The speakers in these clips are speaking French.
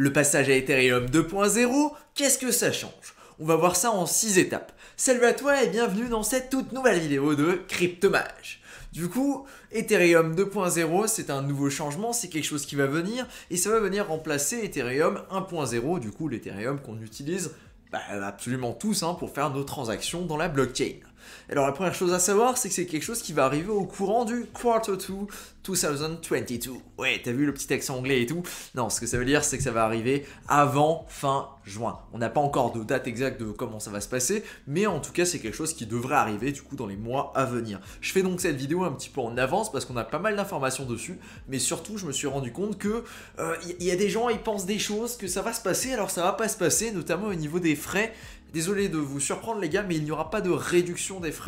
Le passage à Ethereum 2.0, qu'est-ce que ça change On va voir ça en 6 étapes. Salut à toi et bienvenue dans cette toute nouvelle vidéo de Cryptomage. Du coup, Ethereum 2.0, c'est un nouveau changement, c'est quelque chose qui va venir et ça va venir remplacer Ethereum 1.0, du coup l'Ethereum qu'on utilise bah, absolument tous hein, pour faire nos transactions dans la blockchain. Alors la première chose à savoir, c'est que c'est quelque chose qui va arriver au courant du quarter 2 2022. Ouais, t'as vu le petit accent anglais et tout Non, ce que ça veut dire, c'est que ça va arriver avant fin juin. On n'a pas encore de date exacte de comment ça va se passer, mais en tout cas, c'est quelque chose qui devrait arriver du coup dans les mois à venir. Je fais donc cette vidéo un petit peu en avance parce qu'on a pas mal d'informations dessus, mais surtout, je me suis rendu compte que il euh, y, a des gens, ils pensent des choses, que ça va se passer, alors ça va pas se passer, notamment au niveau des frais. Désolé de vous surprendre les gars, mais il n'y aura pas de réduction des frais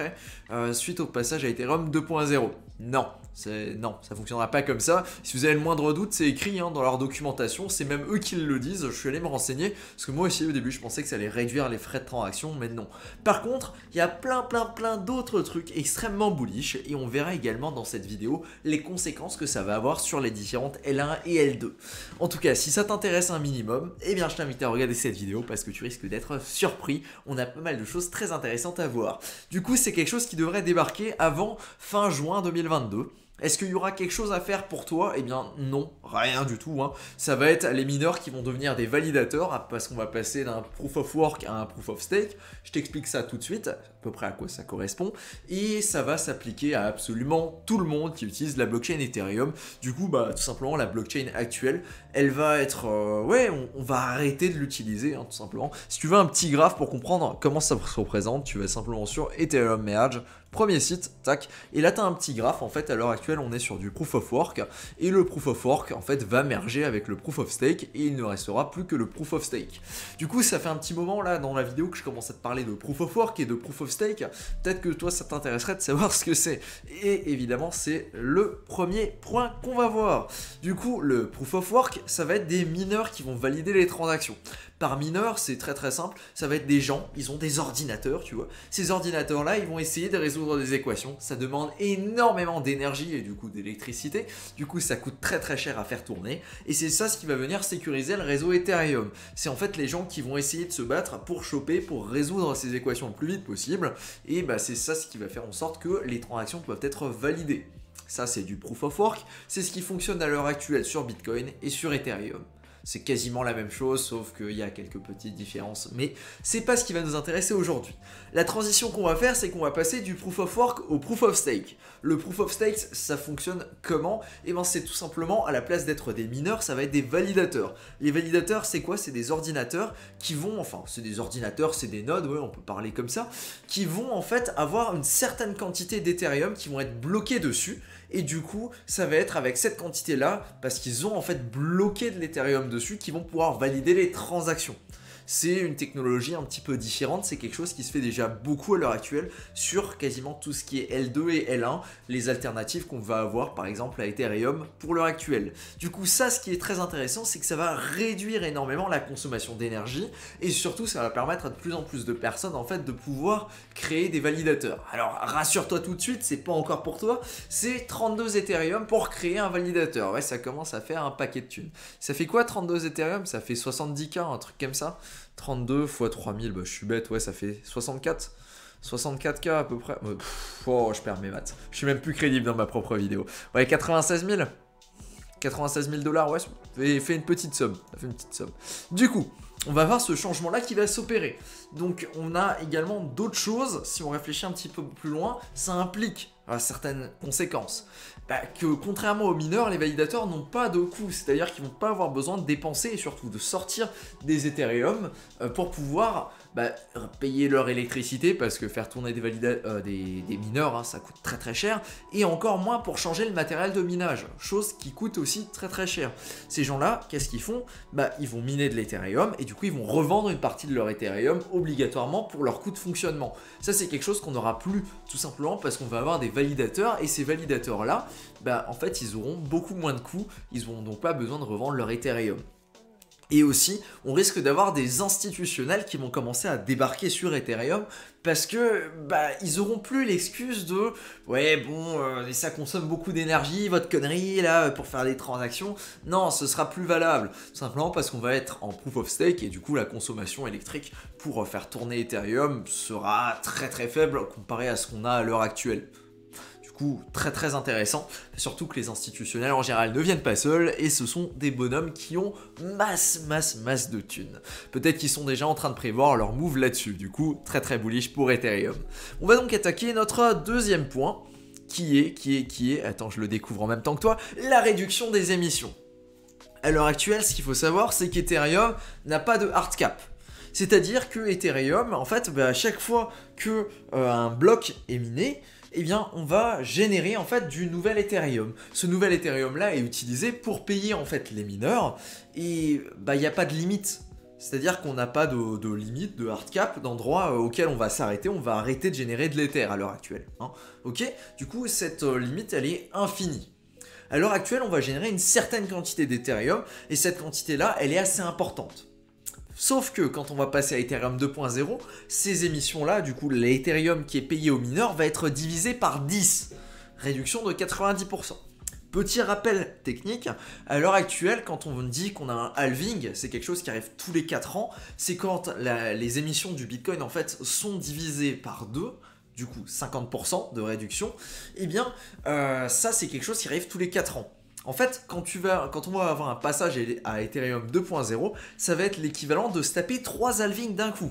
euh, suite au passage à Ethereum 2.0. Non, non, ça fonctionnera pas comme ça. Si vous avez le moindre doute, c'est écrit hein, dans leur documentation, c'est même eux qui le disent. Je suis allé me renseigner parce que moi aussi au début, je pensais que ça allait réduire les frais de transaction, mais non. Par contre, il y a plein plein plein d'autres trucs extrêmement bullish et on verra également dans cette vidéo les conséquences que ça va avoir sur les différentes L1 et L2. En tout cas, si ça t'intéresse un minimum, eh bien je t'invite à regarder cette vidéo parce que tu risques d'être surpris. On a pas mal de choses très intéressantes à voir. Du coup, c'est quelque chose qui devrait débarquer avant fin juin 2022. Est-ce qu'il y aura quelque chose à faire pour toi Eh bien non, rien du tout. Hein. Ça va être les mineurs qui vont devenir des validateurs ah, parce qu'on va passer d'un proof of work à un proof of stake. Je t'explique ça tout de suite, à peu près à quoi ça correspond. Et ça va s'appliquer à absolument tout le monde qui utilise la blockchain Ethereum. Du coup, bah, tout simplement, la blockchain actuelle, elle va être... Euh, ouais, on, va arrêter de l'utiliser, hein, tout simplement. Si tu veux un petit graphe pour comprendre comment ça se représente, tu vas simplement sur Ethereum Merge Premier site, tac, et là t'as un petit graphe, en fait à l'heure actuelle on est sur du proof of work, et le proof of work en fait va merger avec le proof of stake, et il ne restera plus que le proof of stake. Du coup ça fait un petit moment là dans la vidéo que je commence à te parler de proof of work et de proof of stake, peut-être que toi ça t'intéresserait de savoir ce que c'est. Et évidemment c'est le premier point qu'on va voir. Du coup le proof of work ça va être des mineurs qui vont valider les transactions. Par mineur c'est très très simple, ça va être des gens, ils ont des ordinateurs tu vois, ces ordinateurs là ils vont essayer de résoudre des équations. Ça demande énormément d'énergie et du coup d'électricité. Du coup, ça coûte très très cher à faire tourner. Et c'est ça ce qui va venir sécuriser le réseau Ethereum. C'est en fait les gens qui vont essayer de se battre pour choper, pour résoudre ces équations le plus vite possible. Et bah, c'est ça ce qui va faire en sorte que les transactions peuvent être validées. Ça, c'est du proof of work. C'est ce qui fonctionne à l'heure actuelle sur Bitcoin et sur Ethereum c'est quasiment la même chose, sauf qu'il y a quelques petites différences. Mais c'est pas ce qui va nous intéresser aujourd'hui. La transition qu'on va faire, c'est qu'on va passer du proof of work au proof of stake. Le proof of stake, ça fonctionne comment Et eh ben, c'est tout simplement, à la place d'être des mineurs, ça va être des validateurs. Les validateurs, c'est quoi C'est des ordinateurs qui vont, enfin, c'est des ordinateurs, c'est des nodes, oui, on peut parler comme ça, qui vont en fait avoir une certaine quantité d'Ethereum qui vont être bloqués dessus et du coup, ça va être avec cette quantité-là, parce qu'ils ont en fait bloqué de l'Ethereum dessus, qui vont pouvoir valider les transactions c'est une technologie un petit peu différente, c'est quelque chose qui se fait déjà beaucoup à l'heure actuelle sur quasiment tout ce qui est L2 et L1, les alternatives qu'on va avoir par exemple à Ethereum pour l'heure actuelle. Du coup ça ce qui est très intéressant c'est que ça va réduire énormément la consommation d'énergie et surtout ça va permettre à de plus en plus de personnes en fait de pouvoir créer des validateurs. Alors rassure-toi tout de suite, c'est pas encore pour toi, c'est 32 Ethereum pour créer un validateur. Ouais ça commence à faire un paquet de thunes. Ça fait quoi 32 Ethereum Ça fait 70k, un truc comme ça. 32 x 3000, je suis bête, ouais, ça fait 64. 64K à peu près. Euh, oh, je perds mes maths. Je suis même plus crédible dans ma propre vidéo. Ouais, 96 000 96 000 dollars, ouais, et fait une petite somme. Ça fait une petite somme. Du coup, on va voir ce changement-là qui va s'opérer. Donc, on a également d'autres choses. Si on réfléchit un petit peu plus loin, ça implique à certaines conséquences. Bah, que contrairement aux mineurs, les validateurs n'ont pas de coûts. c'est-à-dire qu'ils vont pas avoir besoin de dépenser et surtout de sortir des Ethereum euh, pour pouvoir bah, payer leur électricité parce que faire tourner des, euh, mineurs, hein, ça coûte très très cher, et encore moins pour changer le matériel de minage, chose qui coûte aussi très très cher. Ces gens-là, qu'est-ce qu'ils font bah, Ils vont miner de l'Ethereum et du coup ils vont revendre une partie de leur Ethereum obligatoirement pour leur coût de fonctionnement. Ça c'est quelque chose qu'on n'aura plus tout simplement parce qu'on va avoir des validateurs et ces validateurs-là, bah, en fait ils auront beaucoup moins de coûts, ils n'auront donc pas besoin de revendre leur Ethereum. Et aussi, on risque d'avoir des institutionnels qui vont commencer à débarquer sur Ethereum parce que bah ils auront plus l'excuse de ouais bon euh, ça consomme beaucoup d'énergie votre connerie là pour faire des transactions. Non, ce sera plus valable simplement parce qu'on va être en proof of stake et du coup la consommation électrique pour faire tourner Ethereum sera très très faible comparé à ce qu'on a à l'heure actuelle très très intéressant, surtout que les institutionnels en général ne viennent pas seuls et ce sont des bonhommes qui ont masse masse masse de thunes. Peut-être qu'ils sont déjà en train de prévoir leur move là-dessus, du coup très très bullish pour Ethereum. On va donc attaquer notre deuxième point qui est, qui est, qui est, attends je le découvre en même temps que toi, la réduction des émissions. À l'heure actuelle, ce qu'il faut savoir, c'est qu'Ethereum n'a pas de hard cap. C'est-à-dire que Ethereum, en fait, bah, à chaque fois que euh, un bloc est miné, et eh bien, on va générer en fait du nouvel Ethereum. Ce nouvel Ethereum là est utilisé pour payer en fait les mineurs et il bah, n'y a pas de limite. C'est-à-dire qu'on n'a pas de, limite, de hard cap, d'endroit euh, auquel on va s'arrêter, on va arrêter de générer de l'Ether à l'heure actuelle. Hein. Ok Du coup, cette euh, limite, elle est infinie. À l'heure actuelle, on va générer une certaine quantité d'Ethereum, et cette quantité-là, elle est assez importante. Sauf que quand on va passer à Ethereum 2.0, ces émissions-là, du coup l'Ethereum qui est payé aux mineurs va être divisé par 10. Réduction de 90%. Petit rappel technique, à l'heure actuelle, quand on dit qu'on a un halving, c'est quelque chose qui arrive tous les 4 ans, c'est quand les émissions du Bitcoin en fait sont divisées par 2, du coup 50% de réduction, et eh bien euh, ça c'est quelque chose qui arrive tous les 4 ans en fait, quand, on va avoir un passage à Ethereum 2.0, ça va être l'équivalent de se taper 3 halvings d'un coup.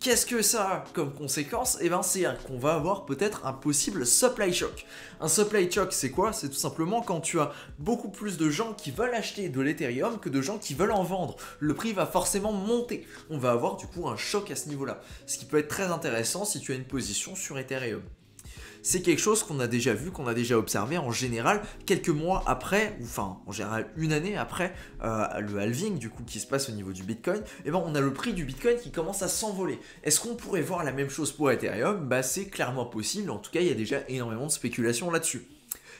Qu'est-ce que ça a comme conséquence Eh bien, c'est qu'on va avoir peut-être un possible supply shock. Un supply shock, c'est quoi C'est tout simplement quand tu as beaucoup plus de gens qui veulent acheter de l'Ethereum que de gens qui veulent en vendre. Le prix va forcément monter. On va avoir du coup un choc à ce niveau-là. Ce qui peut être très intéressant si tu as une position sur Ethereum c'est quelque chose qu'on a déjà vu, qu'on a déjà observé en général quelques mois après, ou enfin en général une année après euh, le halving du coup qui se passe au niveau du Bitcoin, et eh ben on a le prix du Bitcoin qui commence à s'envoler. Est-ce qu'on pourrait voir la même chose pour Ethereum Bah c'est clairement possible, en tout cas il y a déjà énormément de spéculations là-dessus.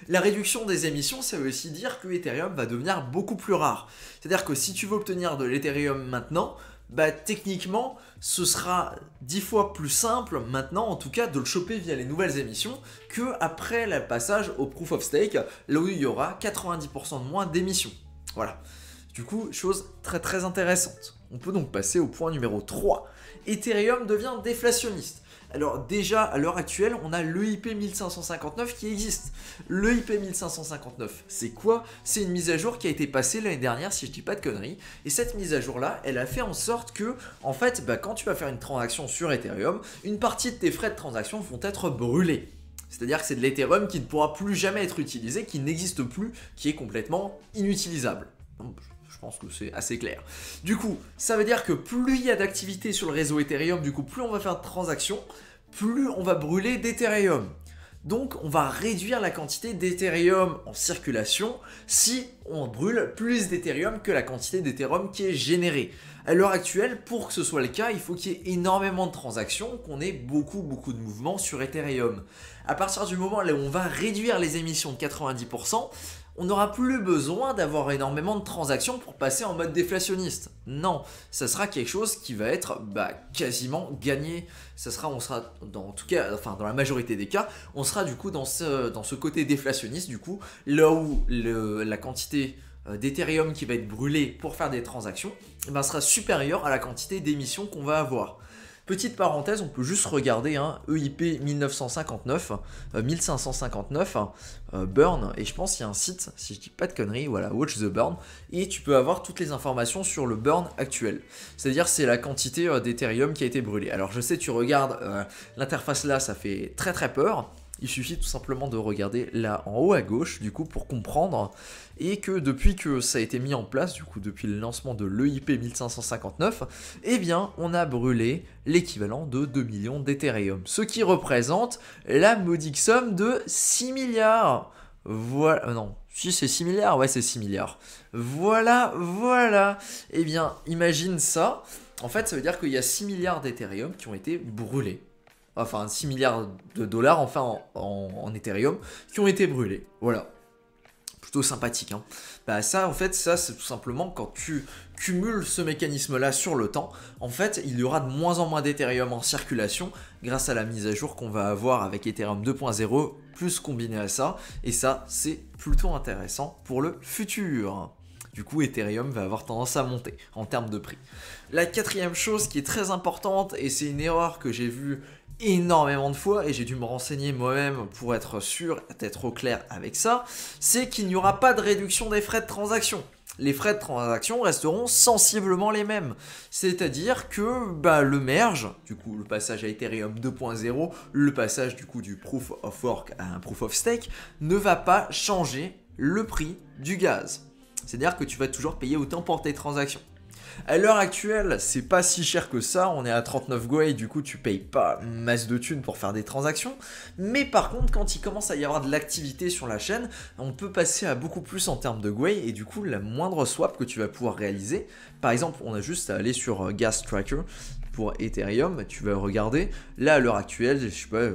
La réduction des émissions, ça veut aussi dire que Ethereum va devenir beaucoup plus rare. C'est-à-dire que si tu veux obtenir de l'Ethereum maintenant, bah techniquement, ce sera dix fois plus simple maintenant, en tout cas, de le choper via les nouvelles émissions que après le passage au proof of stake, là où il y aura 90% de moins d'émissions. Voilà. Du coup, chose très très intéressante. On peut donc passer au point numéro 3. Ethereum devient déflationniste. Alors déjà, à l'heure actuelle, on a l'EIP 1559 qui existe. L'EIP 1559, c'est quoi C'est une mise à jour qui a été passée l'année dernière, si je dis pas de conneries. Et cette mise à jour-là, elle a fait en sorte que, en fait, bah, quand tu vas faire une transaction sur Ethereum, une partie de tes frais de transaction vont être brûlés. C'est-à-dire que c'est de l'Ethereum qui ne pourra plus jamais être utilisé, qui n'existe plus, qui est complètement inutilisable. Je pense que c'est assez clair. Du coup, ça veut dire que plus il y a d'activité sur le réseau Ethereum, du coup, plus on va faire de transactions, plus on va brûler d'Ethereum. Donc on va réduire la quantité d'Ethereum en circulation si on brûle plus d'Ethereum que la quantité d'Ethereum qui est générée. À l'heure actuelle, pour que ce soit le cas, il faut qu'il y ait énormément de transactions, qu'on ait beaucoup beaucoup de mouvements sur Ethereum. À partir du moment où on va réduire les émissions de 90%, on n'aura plus besoin d'avoir énormément de transactions pour passer en mode déflationniste. Non, ça sera quelque chose qui va être bah, quasiment gagné. Ça sera, on sera, dans, en tout cas, enfin dans la majorité des cas, on sera du coup dans ce, côté déflationniste, du coup, là où la quantité euh, d'Ethereum qui va être brûlée pour faire des transactions eh ben, sera supérieure à la quantité d'émissions qu'on va avoir. Petite parenthèse, on peut juste regarder EIP 1959, 1559, Burn, et je pense qu'il y a un site, si je dis pas de conneries, voilà, Watch the Burn, et tu peux avoir toutes les informations sur le burn actuel. C'est-à-dire c'est la quantité euh, d'Ethereum qui a été brûlée. Alors je sais, tu regardes euh, l'interface là, ça fait très très peur, il suffit tout simplement de regarder là en haut à gauche du coup pour comprendre et que depuis que ça a été mis en place, du coup depuis le lancement de l'EIP 1559, eh bien on a brûlé l'équivalent de 2 millions d'Ethereum, ce qui représente la modique somme de 6 milliards. Voilà, euh, non, si c'est 6 milliards, ouais c'est 6 milliards. Voilà, voilà. Eh bien, imagine ça. En fait, ça veut dire qu'il y a 6 milliards d'Ethereum qui ont été brûlés enfin 6 milliards de dollars enfin en, Ethereum, qui ont été brûlés. Voilà. Plutôt sympathique. Hein. Bah, ça, en fait, ça, c'est tout simplement quand tu cumules ce mécanisme-là sur le temps, en fait, il y aura de moins en moins d'Ethereum en circulation grâce à la mise à jour qu'on va avoir avec Ethereum 2.0, plus combiné à ça. Et ça, c'est plutôt intéressant pour le futur du coup Ethereum va avoir tendance à monter en termes de prix. La quatrième chose qui est très importante, et c'est une erreur que j'ai vue énormément de fois, et j'ai dû me renseigner moi-même pour être sûr d'être au clair avec ça, c'est qu'il n'y aura pas de réduction des frais de transaction. Les frais de transaction resteront sensiblement les mêmes. C'est-à-dire que bah, le merge, du coup le passage à Ethereum 2.0, le passage du coup du proof of work à un proof of stake, ne va pas changer le prix du gaz. C'est-à-dire que tu vas toujours payer autant pour tes transactions. À l'heure actuelle, c'est pas si cher que ça, on est à 39 et du coup tu payes pas masse de thunes pour faire des transactions, mais par contre quand il commence à y avoir de l'activité sur la chaîne, on peut passer à beaucoup plus en termes de Gwei, et du coup la moindre swap que tu vas pouvoir réaliser, par exemple on a juste à aller sur euh, Gas Tracker, pour Ethereum, tu vas regarder. Là, à l'heure actuelle, je sais pas,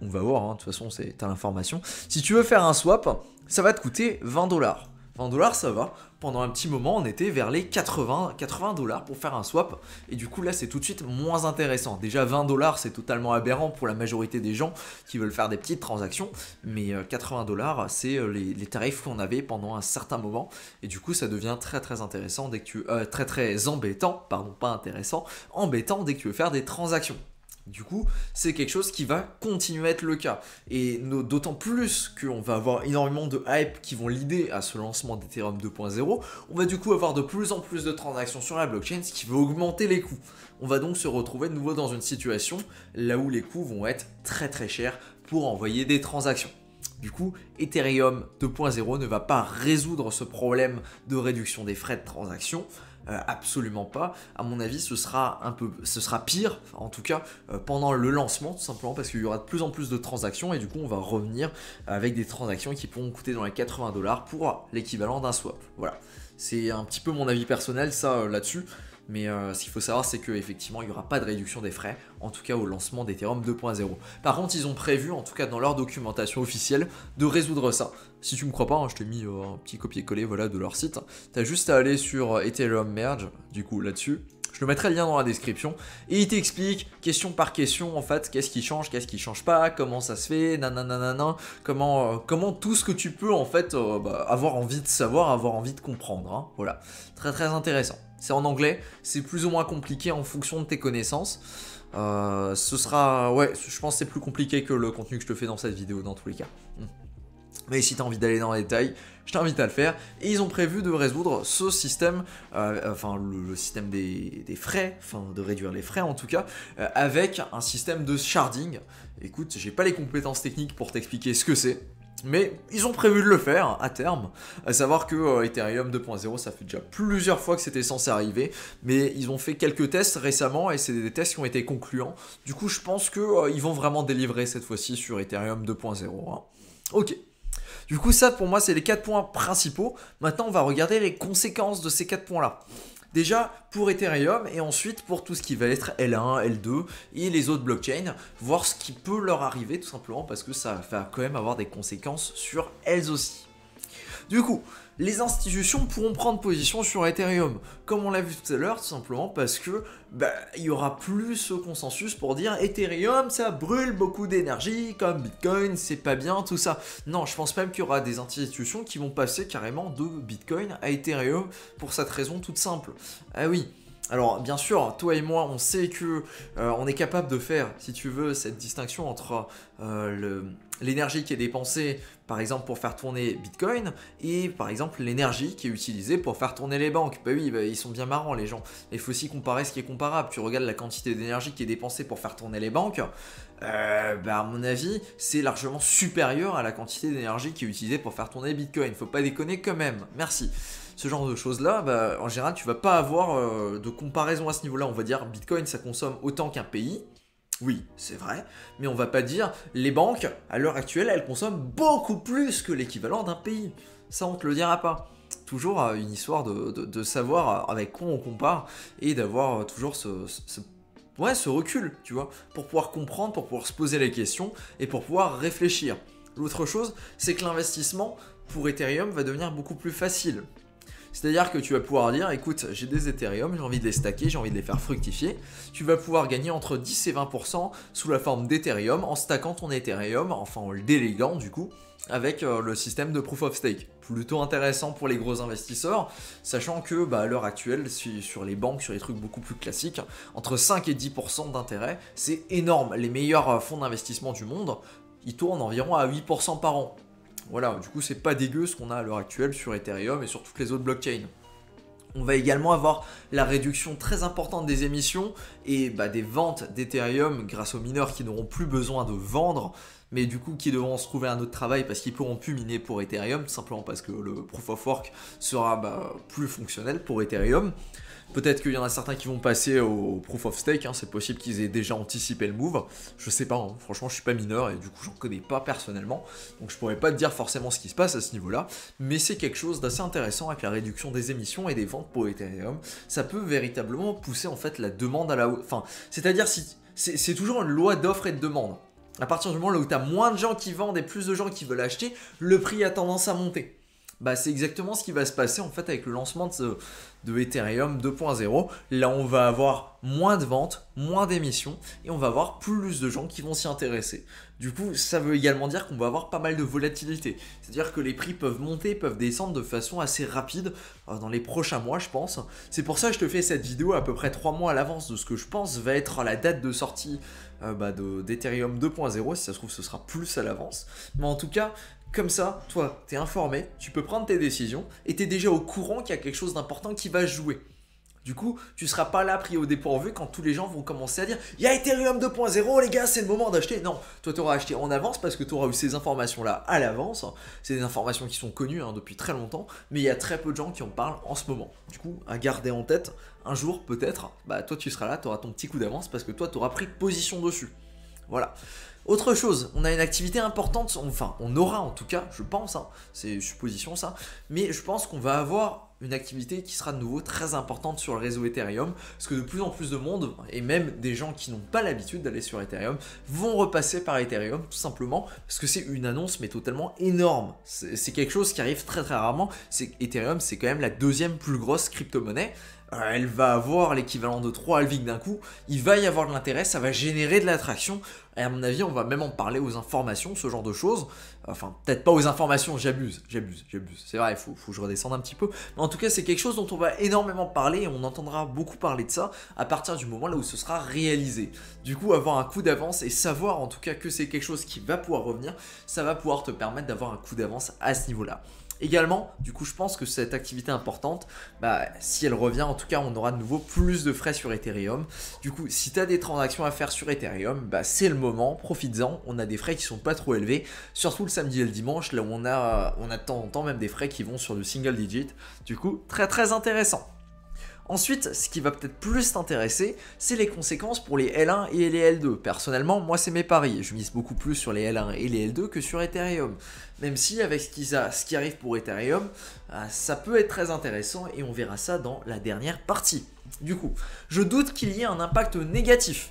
on, va voir, hein, de toute façon, c'est l'information. Si tu veux faire un swap, ça va te coûter 20 dollars. 20 dollars, ça va. Pendant un petit moment, on était vers les 80 dollars pour faire un swap. Et du coup, là, c'est tout de suite moins intéressant. Déjà, 20 dollars, c'est totalement aberrant pour la majorité des gens qui veulent faire des petites transactions. Mais 80 euh, dollars, c'est euh, les, tarifs qu'on avait pendant un certain moment. Et du coup, ça devient très très intéressant dès que tu... Euh, très très embêtant, pardon, pas intéressant, embêtant dès que tu veux faire des transactions. Du coup, c'est quelque chose qui va continuer à être le cas. Et d'autant plus qu'on va avoir énormément de hype qui vont l'idée à ce lancement d'Ethereum 2.0, on va du coup avoir de plus en plus de transactions sur la blockchain, ce qui va augmenter les coûts. On va donc se retrouver de nouveau dans une situation là où les coûts vont être très très chers pour envoyer des transactions. Du coup, Ethereum 2.0 ne va pas résoudre ce problème de réduction des frais de transaction, euh, absolument pas. À mon avis, ce sera un peu, ce sera pire, en tout cas euh, pendant le lancement, tout simplement parce qu'il y aura de plus en plus de transactions et du coup, on va revenir avec des transactions qui pourront coûter dans les 80 dollars pour l'équivalent d'un swap. Voilà, c'est un petit peu mon avis personnel ça euh, là-dessus. Mais ce qu'il faut savoir, c'est qu'effectivement, il n'y aura pas de réduction des frais, en tout cas au lancement d'Ethereum 2.0. Par contre, ils ont prévu, en tout cas dans leur documentation officielle, de résoudre ça. Si tu me crois pas, hein, je t'ai mis euh, un petit copier-coller voilà, de leur site. T'as juste à aller sur euh, Ethereum Merge, du coup là-dessus. Je te mettrai le lien dans la description. Et il t'explique, question par question, en fait, qu'est-ce qui change, qu'est-ce qui change pas, comment ça se fait, nananana, comment, euh, comment tout ce que tu peux, en fait, bah, avoir envie de savoir, avoir envie de comprendre. Hein, voilà. Très très intéressant. C'est en anglais, c'est plus ou moins compliqué en fonction de tes connaissances. ce sera, ouais, je pense que c'est plus compliqué que le contenu que je te fais dans cette vidéo dans tous les cas. Hmm. Mais si tu envie d'aller dans les détails, je t'invite à le faire. Et ils ont prévu de résoudre ce système, euh, enfin le, système des, frais, enfin de réduire les frais en tout cas, euh, avec un système de sharding. Écoute, j'ai pas les compétences techniques pour t'expliquer ce que c'est. Mais ils ont prévu de le faire à terme, à savoir que euh, Ethereum 2.0, ça fait déjà plusieurs fois que c'était censé arriver, mais ils ont fait quelques tests récemment et c'est des tests qui ont été concluants. Du coup, je pense qu'ils vont vraiment délivrer cette fois-ci sur Ethereum 2.0. Hein. Ok. Du coup, ça pour moi, c'est les quatre points principaux. Maintenant, on va regarder les conséquences de ces quatre points-là. Déjà pour Ethereum et ensuite pour tout ce qui va être L1, L2 et les autres blockchains, voir ce qui peut leur arriver tout simplement parce que ça va quand même avoir des conséquences sur elles aussi. Du coup, les institutions pourront prendre position sur Ethereum, comme on l'a vu tout à l'heure, tout simplement parce que bah, il y aura plus ce consensus pour dire Ethereum ça brûle beaucoup d'énergie, comme Bitcoin c'est pas bien, tout ça. Non, je pense même qu'il y aura des institutions qui vont passer carrément de Bitcoin à Ethereum pour cette raison toute simple. Ah oui. Alors bien sûr, toi et moi, on sait que euh, on est capable de faire, si tu veux, cette distinction entre euh, le l'énergie qui est dépensée par exemple pour faire tourner Bitcoin et par exemple l'énergie qui est utilisée pour faire tourner les banques. Bah oui, bah, ils sont bien marrants les gens. Il faut aussi comparer ce qui est comparable. Tu regardes la quantité d'énergie qui est dépensée pour faire tourner les banques. Euh, bah, à mon avis, c'est largement supérieur à la quantité d'énergie qui est utilisée pour faire tourner Bitcoin. Faut pas déconner quand même. Merci. Ce genre de choses là, bah, en général, tu vas pas avoir euh, de comparaison à ce niveau-là. On va dire Bitcoin, ça consomme autant qu'un pays oui, c'est vrai, mais on va pas dire les banques, à l'heure actuelle, elles consomment beaucoup plus que l'équivalent d'un pays. Ça, on te le dira pas. Toujours euh, une histoire de, savoir euh, avec quoi on compare et d'avoir euh, toujours ce recul, tu vois, pour pouvoir comprendre, pour pouvoir se poser les questions et pour pouvoir réfléchir. L'autre chose, c'est que l'investissement pour Ethereum va devenir beaucoup plus facile. C'est-à-dire que tu vas pouvoir dire, écoute, j'ai des Ethereum, j'ai envie de les stacker, j'ai envie de les faire fructifier. Tu vas pouvoir gagner entre 10 et 20% sous la forme d'Ethereum en stackant ton Ethereum, enfin en le déléguant du coup, avec euh, le système de proof of stake. Plutôt intéressant pour les gros investisseurs, sachant que bah, à l'heure actuelle, sur les banques, sur les trucs beaucoup plus classiques, entre 5 et 10% d'intérêt, c'est énorme. Les meilleurs euh, fonds d'investissement du monde, ils tournent environ à 8% par an. Voilà, du coup, c'est pas dégueu ce qu'on a à l'heure actuelle sur Ethereum et sur toutes les autres blockchains. On va également avoir la réduction très importante des émissions et bah, des ventes d'Ethereum grâce aux mineurs qui n'auront plus besoin de vendre, mais du coup qui devront se trouver un autre travail parce qu'ils pourront plus miner pour Ethereum, simplement parce que le proof of work sera bah, plus fonctionnel pour Ethereum. Peut-être qu'il y en a certains qui vont passer au proof of stake, hein. c'est possible qu'ils aient déjà anticipé le move, je sais pas, hein. franchement je suis pas mineur et du coup je j'en connais pas personnellement, donc je pourrais pas te dire forcément ce qui se passe à ce niveau-là, mais c'est quelque chose d'assez intéressant avec la réduction des émissions et des ventes pour Ethereum, ça peut véritablement pousser en fait la demande à la... Enfin, c'est-à-dire si... C'est toujours une loi d'offre et de demande. À partir du moment où tu as moins de gens qui vendent et plus de gens qui veulent acheter, le prix a tendance à monter bah, c'est exactement ce qui va se passer en fait avec le lancement de, Ethereum 2.0. Là, on va avoir moins de ventes, moins d'émissions et on va avoir plus de gens qui vont s'y intéresser. Du coup, ça veut également dire qu'on va avoir pas mal de volatilité. C'est-à-dire que les prix peuvent monter, peuvent descendre de façon assez rapide euh, dans les prochains mois, je pense. C'est pour ça que je te fais cette vidéo à peu près 3 mois à l'avance de ce que je pense va être la date de sortie euh, bah, d'Ethereum 2.0. Si ça se trouve, ce sera plus à l'avance. Mais en tout cas, comme ça, toi, tu es informé, tu peux prendre tes décisions et es déjà au courant qu'il y a quelque chose d'important qui va jouer. Du coup, tu seras pas là pris au dépourvu quand tous les gens vont commencer à dire il y a Ethereum 2.0 les gars, c'est le moment d'acheter. Non, toi tu auras acheté en avance parce que tu auras eu ces informations là à l'avance. C'est des informations qui sont connues hein, depuis très longtemps, mais il y a très peu de gens qui en parlent en ce moment. Du coup, à garder en tête, un jour peut-être, bah toi tu seras là, tu auras ton petit coup d'avance parce que toi tu auras pris position dessus. Voilà. Autre chose, on a une activité importante, enfin on aura en tout cas, je pense, hein, c'est supposition ça, mais je pense qu'on va avoir une activité qui sera de nouveau très importante sur le réseau Ethereum, parce que de plus en plus de monde, et même des gens qui n'ont pas l'habitude d'aller sur Ethereum, vont repasser par Ethereum, tout simplement, parce que c'est une annonce, mais totalement énorme. C'est quelque chose qui arrive très très rarement, c'est Ethereum, c'est quand même la deuxième plus grosse crypto-monnaie, euh, elle va avoir l'équivalent de 3 Alvig d'un coup, il va y avoir de l'intérêt, ça va générer de l'attraction, et à mon avis on va même en parler aux informations, ce genre de choses, enfin peut-être pas aux informations, j'abuse, j'abuse, j'abuse, c'est vrai, il faut, faut, que je redescende un petit peu, mais en tout cas c'est quelque chose dont on va énormément parler, et on entendra beaucoup parler de ça à partir du moment là où ce sera réalisé. Du coup avoir un coup d'avance et savoir en tout cas que c'est quelque chose qui va pouvoir revenir, ça va pouvoir te permettre d'avoir un coup d'avance à ce niveau-là. Également, du coup, je pense que cette activité importante, bah, si elle revient, en tout cas, on aura de nouveau plus de frais sur Ethereum. Du coup, si tu as des transactions à faire sur Ethereum, bah, c'est le moment, profites-en. On a des frais qui sont pas trop élevés, surtout le samedi et le dimanche, là où on a, on a de temps en temps même des frais qui vont sur le single digit. Du coup, très très intéressant. Ensuite, ce qui va peut-être plus t'intéresser, c'est les conséquences pour les L1 et les L2. Personnellement, moi c'est mes paris, je mise beaucoup plus sur les L1 et les L2 que sur Ethereum. Même si avec ce qui, ce qui arrive pour Ethereum, euh, ça peut être très intéressant et on verra ça dans la dernière partie. Du coup, je doute qu'il y ait un impact négatif.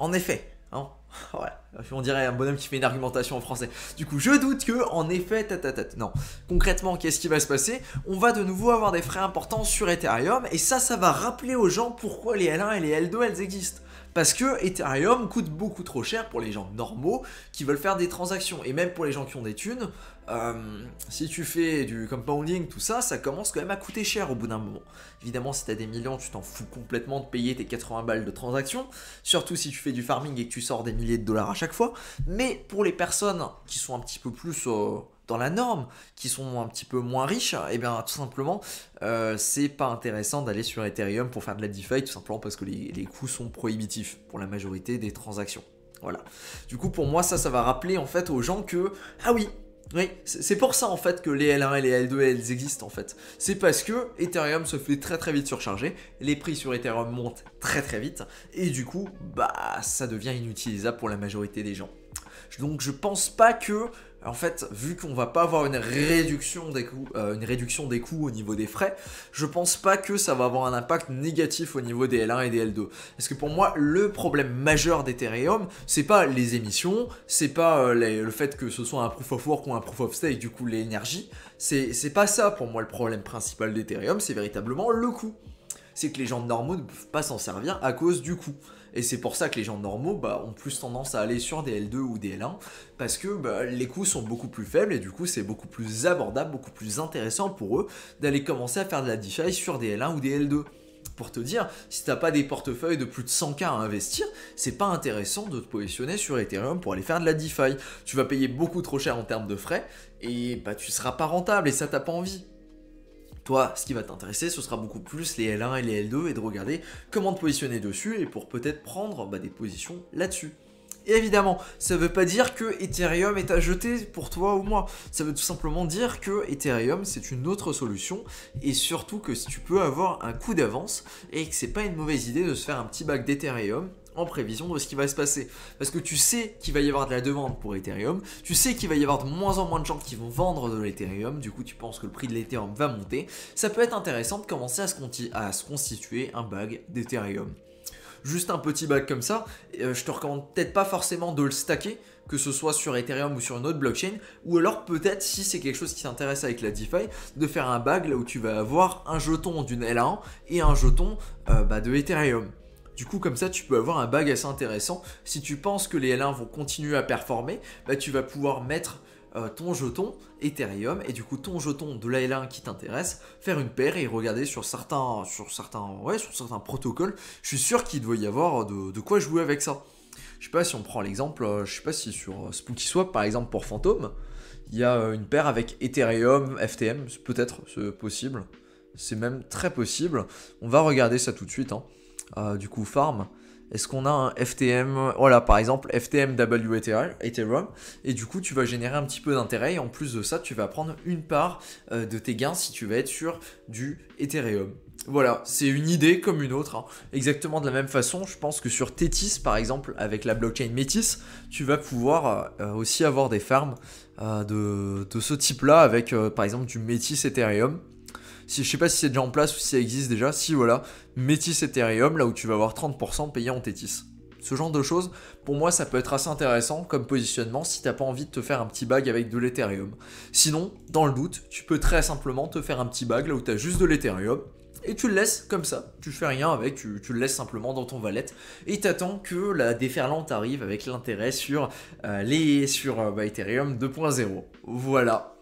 En effet, hein, Ouais, on dirait un bonhomme qui fait une argumentation en français. Du coup, je doute que, en effet, tatatat, Non. Concrètement, qu'est-ce qui va se passer On va de nouveau avoir des frais importants sur Ethereum, et ça, ça va rappeler aux gens pourquoi les L1 et les L2, elles existent parce que Ethereum coûte beaucoup trop cher pour les gens normaux qui veulent faire des transactions et même pour les gens qui ont des thunes. Euh, si tu fais du compounding, tout ça, ça commence quand même à coûter cher au bout d'un moment. Évidemment, si t'as des millions, tu t'en fous complètement de payer tes 80 balles de transactions, surtout si tu fais du farming et que tu sors des milliers de dollars à chaque fois. Mais pour les personnes qui sont un petit peu plus euh, dans la norme, qui sont un petit peu moins riches, et eh bien tout simplement, euh, c'est pas intéressant d'aller sur Ethereum pour faire de la DeFi, tout simplement parce que les, les coûts sont prohibitifs pour la majorité des transactions. Voilà. Du coup, pour moi, ça, ça va rappeler en fait aux gens que, ah oui, oui, c'est pour ça en fait que les L1 et les L2 elles existent en fait. C'est parce que Ethereum se fait très très vite surcharger, les prix sur Ethereum montent très très vite et du coup bah ça devient inutilisable pour la majorité des gens. Donc je pense pas que en fait, vu qu'on va pas avoir une réduction des coûts, euh, une réduction des coûts au niveau des frais, je pense pas que ça va avoir un impact négatif au niveau des L1 et des L2. Parce que pour moi, le problème majeur d'Ethereum, c'est pas les émissions, c'est pas euh, le fait que ce soit un proof of work ou un proof of stake, du coup l'énergie, c'est pas ça pour moi le problème principal d'Ethereum, c'est véritablement le coût. C'est que les gens normaux ne peuvent pas s'en servir à cause du coût. Et c'est pour ça que les gens normaux bah, ont plus tendance à aller sur des L2 ou des L1, parce que bah, les coûts sont beaucoup plus faibles et du coup c'est beaucoup plus abordable, beaucoup plus intéressant pour eux d'aller commencer à faire de la DeFi sur des L1 ou des L2 pour te dire, si t'as pas des portefeuilles de plus de 100K à investir, c'est pas intéressant de te positionner sur Ethereum pour aller faire de la DeFi. Tu vas payer beaucoup trop cher en termes de frais et bah tu seras pas rentable et ça t'as pas envie. Toi, ce qui va t'intéresser, ce sera beaucoup plus les L1 et les L2 et de regarder comment te positionner dessus et pour peut-être prendre bah, des positions là-dessus. Et évidemment, ça ne veut pas dire que Ethereum est à jeter pour toi ou moi. Ça veut tout simplement dire que Ethereum, c'est une autre solution et surtout que si tu peux avoir un coup d'avance et que c'est pas une mauvaise idée de se faire un petit bac d'Ethereum en prévision de ce qui va se passer. Parce que tu sais qu'il va y avoir de la demande pour Ethereum, tu sais qu'il va y avoir de moins en moins de gens qui vont vendre de l'Ethereum, du coup tu penses que le prix de l'Ethereum va monter. Ça peut être intéressant de commencer à se, constituer un bag d'Ethereum. Juste un petit bag comme ça, euh, je te recommande peut-être pas forcément de le stacker, que ce soit sur Ethereum ou sur une autre blockchain, ou alors peut-être si c'est quelque chose qui t'intéresse avec la DeFi, de faire un bag là où tu vas avoir un jeton d'une l 1 et un jeton euh, bah, de Ethereum. Du coup, comme ça, tu peux avoir un bug assez intéressant. Si tu penses que les L1 vont continuer à performer, bah, tu vas pouvoir mettre euh, ton jeton Ethereum et du coup ton jeton de la L1 qui t'intéresse, faire une paire et regarder sur certains, sur certains, sur certains protocoles. Je suis sûr qu'il doit y avoir de, quoi jouer avec ça. Je sais pas si on prend l'exemple, euh, je sais pas si sur euh, Spooky Swap par exemple pour Phantom, il y a une paire avec Ethereum, FTM, peut-être, c'est possible. C'est même très possible. On va regarder ça tout de suite. Hein. Euh, du coup farm. Est-ce qu'on a un FTM Voilà, par exemple, FTM Ethereum. Et du coup, tu vas générer un petit peu d'intérêt. Et en plus de ça, tu vas prendre une part euh, de tes gains si tu vas être sur du Ethereum. Voilà, c'est une idée comme une autre. Hein. Exactement de la même façon, je pense que sur Tethys, par exemple, avec la blockchain Métis, tu vas pouvoir euh, aussi avoir des farms de, ce type-là avec, par exemple, du Métis Ethereum. Si, je sais pas si c'est déjà en place ou si ça existe déjà. Si, voilà, Métis Ethereum, là où tu vas avoir 30% payé en Tétis. Ce genre de choses, pour moi, ça peut être assez intéressant comme positionnement si t'as pas envie de te faire un petit bag avec de l'Ethereum. Sinon, dans le doute, tu peux très simplement te faire un petit bag là où tu as juste de l'Ethereum et tu le laisses comme ça. Tu fais rien avec, tu, le laisses simplement dans ton valet et t'attends que la déferlante arrive avec l'intérêt sur, euh, les, sur euh, bah, Ethereum 2.0. Voilà.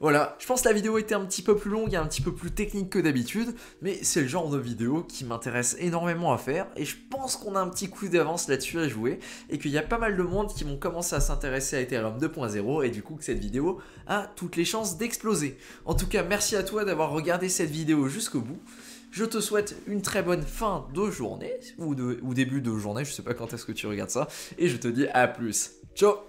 Voilà, je pense que la vidéo était un petit peu plus longue et un petit peu plus technique que d'habitude, mais c'est le genre de vidéo qui m'intéresse énormément à faire et je pense qu'on a un petit coup d'avance là-dessus à jouer et qu'il y a pas mal de monde qui m'ont commencé à s'intéresser à Ethereum 2.0 et du coup que cette vidéo a toutes les chances d'exploser. En tout cas, merci à toi d'avoir regardé cette vidéo jusqu'au bout. Je te souhaite une très bonne fin de journée ou, ou début de journée, je sais pas quand est-ce que tu regardes ça, et je te dis à plus. Ciao